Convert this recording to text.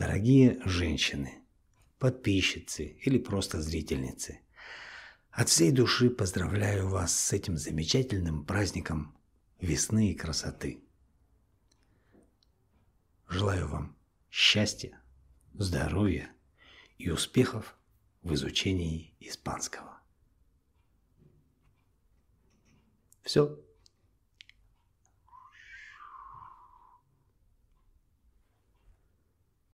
Дорогие женщины, подписчицы или просто зрительницы, от всей души поздравляю вас с этим замечательным праздником весны и красоты. Желаю вам счастья, здоровья и успехов в изучении испанского. Все.